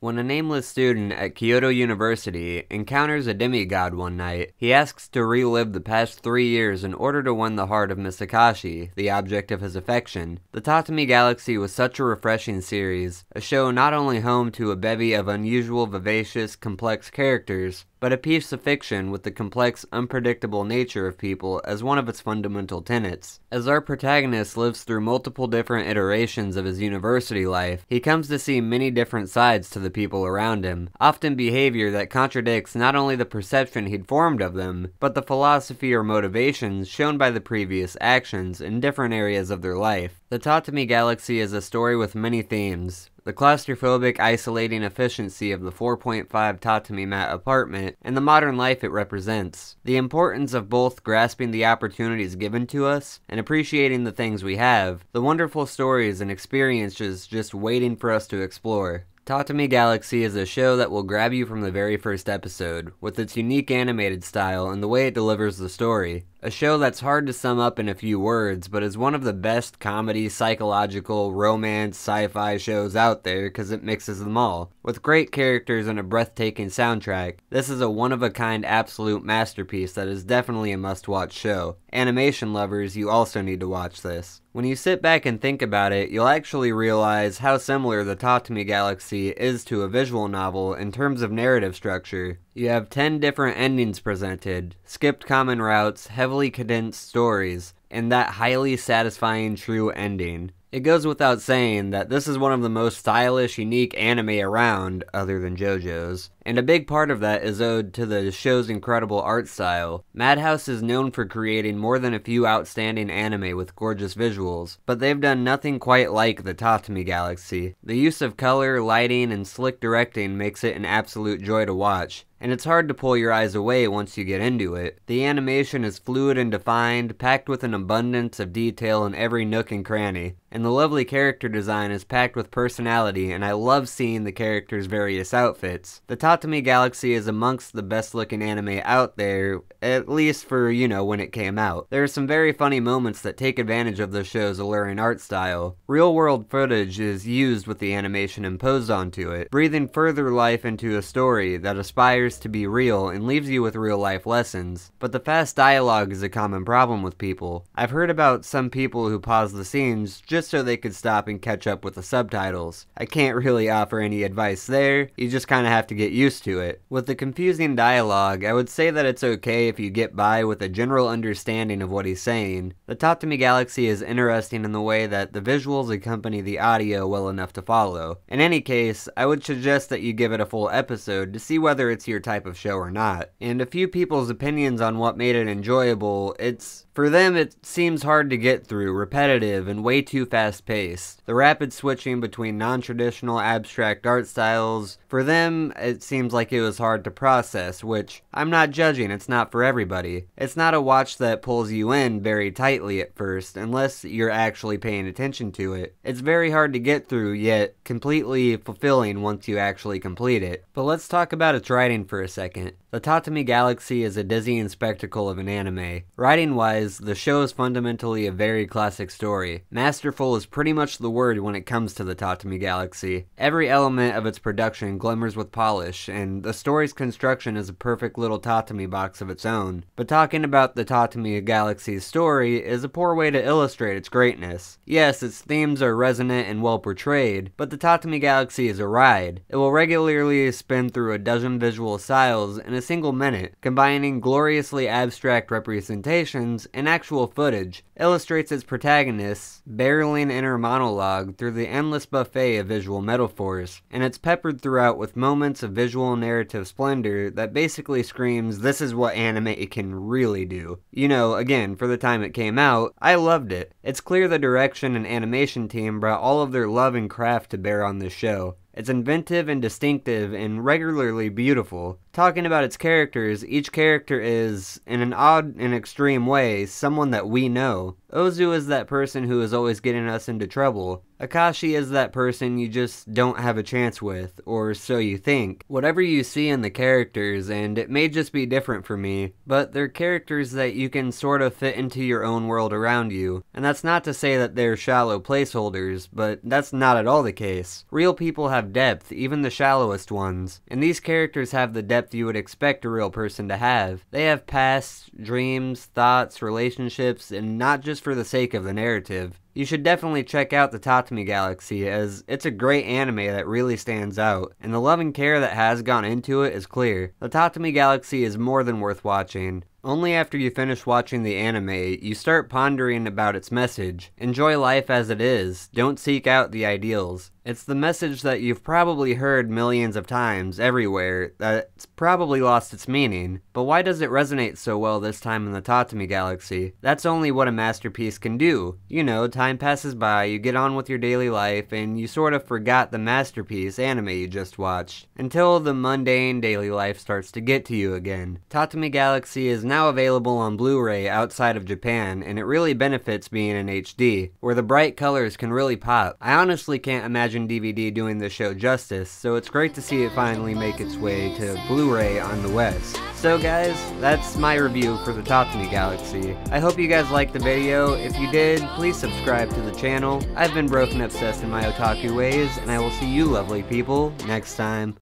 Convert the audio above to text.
When a nameless student at Kyoto University encounters a demigod one night, he asks to relive the past three years in order to win the heart of Misakashi, the object of his affection. The Tatami Galaxy was such a refreshing series, a show not only home to a bevy of unusual, vivacious, complex characters, but a piece of fiction with the complex, unpredictable nature of people as one of its fundamental tenets. As our protagonist lives through multiple different iterations of his university life, he comes to see many different sides to the people around him, often behavior that contradicts not only the perception he'd formed of them, but the philosophy or motivations shown by the previous actions in different areas of their life. The Tatami Galaxy is a story with many themes. The claustrophobic, isolating efficiency of the 4.5 Tatami mat apartment and the modern life it represents. The importance of both grasping the opportunities given to us and appreciating the things we have, the wonderful stories and experiences just waiting for us to explore. Tatami Galaxy is a show that will grab you from the very first episode, with its unique animated style and the way it delivers the story. A show that's hard to sum up in a few words, but is one of the best comedy, psychological, romance, sci fi shows out there because it mixes them all. With great characters and a breathtaking soundtrack, this is a one of a kind absolute masterpiece that is definitely a must watch show. Animation lovers, you also need to watch this. When you sit back and think about it, you'll actually realize how similar the Me Galaxy is to a visual novel in terms of narrative structure, you have 10 different endings presented, skipped common routes, heavily condensed stories, and that highly satisfying true ending. It goes without saying that this is one of the most stylish, unique anime around, other than JoJo's, and a big part of that is owed to the show's incredible art style. Madhouse is known for creating more than a few outstanding anime with gorgeous visuals, but they've done nothing quite like the Tatami Galaxy. The use of color, lighting, and slick directing makes it an absolute joy to watch, and it's hard to pull your eyes away once you get into it. The animation is fluid and defined, packed with an abundance of detail in every nook and cranny, and the lovely character design is packed with personality, and I love seeing the characters' various outfits. The Tatami Galaxy is amongst the best looking anime out there, at least for, you know, when it came out. There are some very funny moments that take advantage of the show's alluring art style. Real world footage is used with the animation imposed onto it, breathing further life into a story that aspires appears to be real and leaves you with real life lessons, but the fast dialogue is a common problem with people. I've heard about some people who pause the scenes just so they could stop and catch up with the subtitles. I can't really offer any advice there, you just kinda have to get used to it. With the confusing dialogue, I would say that it's okay if you get by with a general understanding of what he's saying. The Top to Me Galaxy is interesting in the way that the visuals accompany the audio well enough to follow. In any case, I would suggest that you give it a full episode to see whether it's your your type of show or not. And a few people's opinions on what made it enjoyable, it's for them, it seems hard to get through, repetitive, and way too fast paced. The rapid switching between non traditional abstract art styles, for them, it seems like it was hard to process, which I'm not judging, it's not for everybody. It's not a watch that pulls you in very tightly at first, unless you're actually paying attention to it. It's very hard to get through, yet completely fulfilling once you actually complete it. But let's talk about its writing for a second. The Tatami Galaxy is a dizzying spectacle of an anime. Writing wise, is, the show is fundamentally a very classic story. Masterful is pretty much the word when it comes to the Tatami Galaxy. Every element of its production glimmers with polish, and the story's construction is a perfect little Tatami box of its own. But talking about the Tatami Galaxy's story is a poor way to illustrate its greatness. Yes, its themes are resonant and well portrayed, but the Tatami Galaxy is a ride. It will regularly spin through a dozen visual styles in a single minute, combining gloriously abstract representations in actual footage, illustrates its protagonist's barreling inner monologue through the endless buffet of visual metaphors, and it's peppered throughout with moments of visual narrative splendor that basically screams, this is what anime can really do. You know, again, for the time it came out, I loved it. It's clear the direction and animation team brought all of their love and craft to bear on this show, it's inventive and distinctive and regularly beautiful. Talking about its characters, each character is, in an odd and extreme way, someone that we know. Ozu is that person who is always getting us into trouble, Akashi is that person you just don't have a chance with, or so you think. Whatever you see in the characters, and it may just be different for me, but they're characters that you can sort of fit into your own world around you. And that's not to say that they're shallow placeholders, but that's not at all the case. Real people have depth, even the shallowest ones, and these characters have the depth you would expect a real person to have. They have pasts, dreams, thoughts, relationships, and not just for the sake of the narrative. You should definitely check out the Tatami Galaxy as it's a great anime that really stands out, and the love and care that has gone into it is clear. The Tatami Galaxy is more than worth watching. Only after you finish watching the anime, you start pondering about its message. Enjoy life as it is, don't seek out the ideals. It's the message that you've probably heard millions of times everywhere that's probably lost its meaning, but why does it resonate so well this time in the Tatami Galaxy? That's only what a masterpiece can do. You know, time passes by, you get on with your daily life, and you sort of forgot the masterpiece anime you just watched, until the mundane daily life starts to get to you again. Tatami Galaxy is now available on Blu-ray outside of Japan, and it really benefits being in HD, where the bright colors can really pop. I honestly can't imagine DVD doing this show justice, so it's great to see it finally make its way to Blu-ray on the West. So guys, that's my review for the Tatami Galaxy. I hope you guys liked the video. If you did, please subscribe to the channel. I've been broken obsessed in my otaku ways, and I will see you lovely people next time.